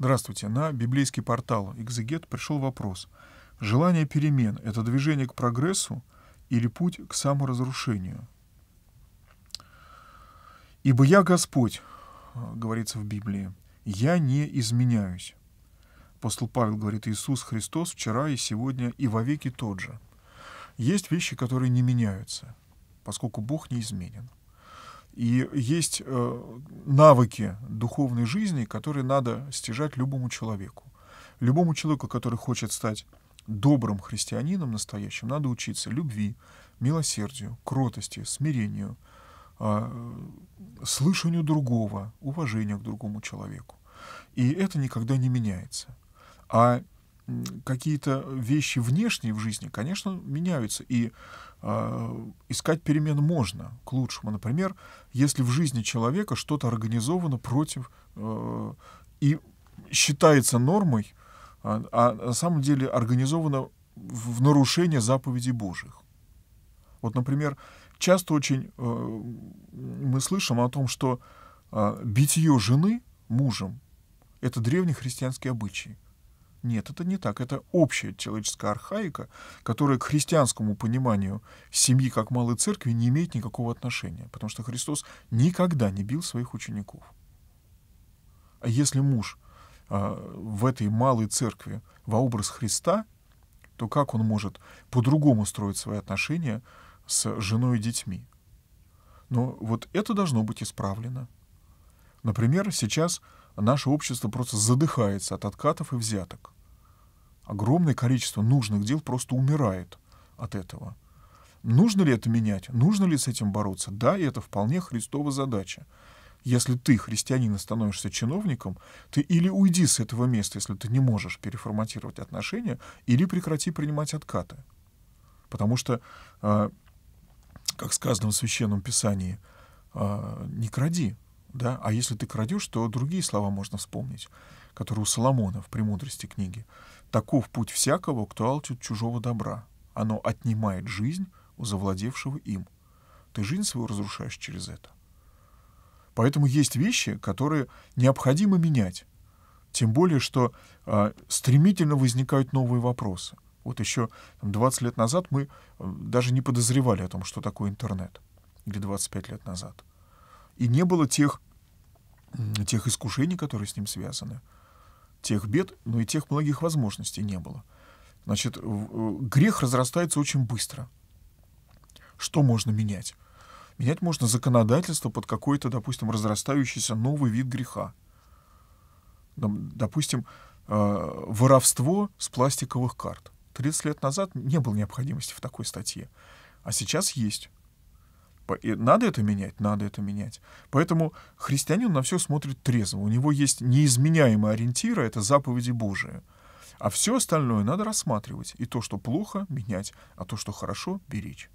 Здравствуйте. На библейский портал «Экзегет» пришел вопрос. Желание перемен – это движение к прогрессу или путь к саморазрушению? «Ибо я Господь», э, — говорится в Библии, — «я не изменяюсь». Апостол Павел говорит, Иисус Христос вчера и сегодня и вовеки тот же. Есть вещи, которые не меняются, поскольку Бог неизменен. И есть э, навыки духовной жизни, которые надо стяжать любому человеку. Любому человеку, который хочет стать добрым христианином настоящим, надо учиться любви, милосердию, кротости, смирению, э, слышанию другого, уважению к другому человеку. И это никогда не меняется. А какие-то вещи внешние в жизни, конечно, меняются. И э, искать перемен можно к лучшему. Например, если в жизни человека что-то организовано против э, и считается нормой, а, а на самом деле организовано в, в нарушение заповедей Божьих. Вот, например, часто очень э, мы слышим о том, что э, а, битье жены мужем — это древний христианский обычай — нет, это не так. Это общая человеческая архаика, которая к христианскому пониманию семьи как малой церкви не имеет никакого отношения, потому что Христос никогда не бил своих учеников. А если муж а, в этой малой церкви во образ Христа, то как он может по-другому строить свои отношения с женой и детьми? Но вот это должно быть исправлено. Например, сейчас наше общество просто задыхается от откатов и взяток. Огромное количество нужных дел просто умирает от этого. Нужно ли это менять? Нужно ли с этим бороться? Да, и это вполне Христова задача. Если ты, христианин, становишься чиновником, ты или уйди с этого места, если ты не можешь переформатировать отношения, или прекрати принимать откаты. Потому что, а, как сказано в Священном Писании, а, не кради, да? А если ты крадешь, то другие слова можно вспомнить, которые у Соломона в «Премудрости» книги. «Таков путь всякого, кто алчит чужого добра. Оно отнимает жизнь у завладевшего им. Ты жизнь свою разрушаешь через это». Поэтому есть вещи, которые необходимо менять. Тем более, что э, стремительно возникают новые вопросы. Вот еще там, 20 лет назад мы а, даже не подозревали о том, что такое интернет. Или 25 лет назад и не было тех, тех искушений, которые с ним связаны, тех бед, но и тех многих возможностей не было. Значит, э, грех разрастается очень быстро. Что можно менять? Менять можно законодательство под какой-то, допустим, разрастающийся новый вид греха. Допустим, э, воровство с пластиковых карт. 30 лет назад не было необходимости в такой статье, а сейчас есть. Типа, и надо это менять? Надо это менять. Поэтому христианин на все смотрит трезво. У него есть неизменяемые ориентиры, это заповеди Божии. А все остальное надо рассматривать. И то, что плохо, менять, а то, что хорошо, беречь.